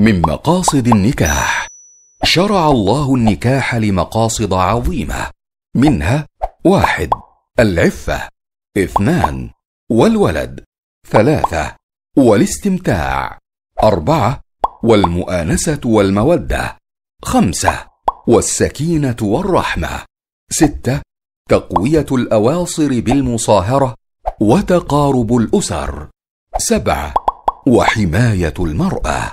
من مقاصد النكاح شرع الله النكاح لمقاصد عظيمه منها واحد العفه اثنان والولد ثلاثه والاستمتاع اربعه والمؤانسه والموده خمسه والسكينه والرحمه سته تقويه الاواصر بالمصاهره وتقارب الاسر سبعه وحمايه المراه